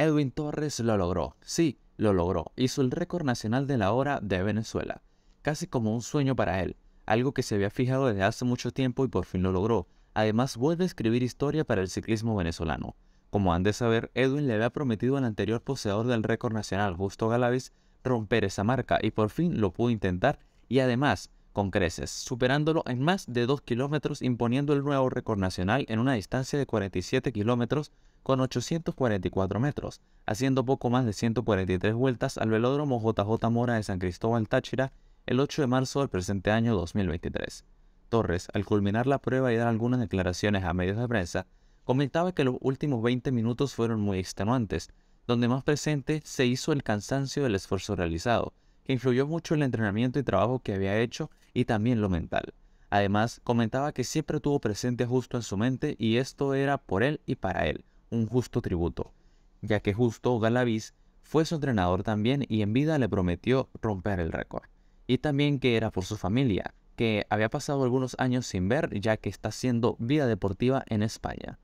Edwin Torres lo logró. Sí, lo logró. Hizo el récord nacional de la hora de Venezuela. Casi como un sueño para él. Algo que se había fijado desde hace mucho tiempo y por fin lo logró. Además, vuelve a escribir historia para el ciclismo venezolano. Como han de saber, Edwin le había prometido al anterior poseedor del récord nacional, Justo Galavis, romper esa marca y por fin lo pudo intentar y además con creces, superándolo en más de 2 kilómetros, imponiendo el nuevo récord nacional en una distancia de 47 kilómetros con 844 metros, haciendo poco más de 143 vueltas al velódromo JJ Mora de San Cristóbal Táchira el 8 de marzo del presente año 2023. Torres, al culminar la prueba y dar algunas declaraciones a medios de prensa, comentaba que los últimos 20 minutos fueron muy extenuantes, donde más presente se hizo el cansancio del esfuerzo realizado, que influyó mucho el entrenamiento y trabajo que había hecho y también lo mental. Además, comentaba que siempre tuvo presente Justo en su mente y esto era por él y para él, un justo tributo, ya que Justo Galaviz fue su entrenador también y en vida le prometió romper el récord. Y también que era por su familia, que había pasado algunos años sin ver ya que está haciendo vida deportiva en España.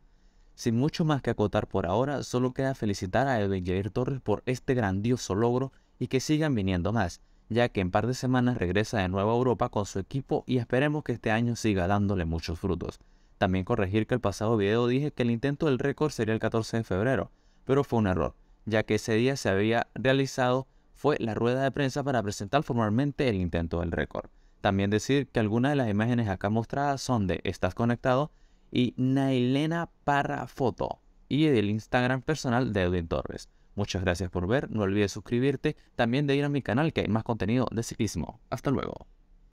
Sin mucho más que acotar por ahora, solo queda felicitar a Edwin Jair Torres por este grandioso logro y que sigan viniendo más, ya que en par de semanas regresa de nuevo a Europa con su equipo y esperemos que este año siga dándole muchos frutos. También corregir que el pasado video dije que el intento del récord sería el 14 de febrero, pero fue un error, ya que ese día se había realizado fue la rueda de prensa para presentar formalmente el intento del récord. También decir que algunas de las imágenes acá mostradas son de Estás Conectado y Nailena Parra Foto y del Instagram personal de Edwin Torres. Muchas gracias por ver, no olvides suscribirte, también de ir a mi canal que hay más contenido de ciclismo. Hasta luego.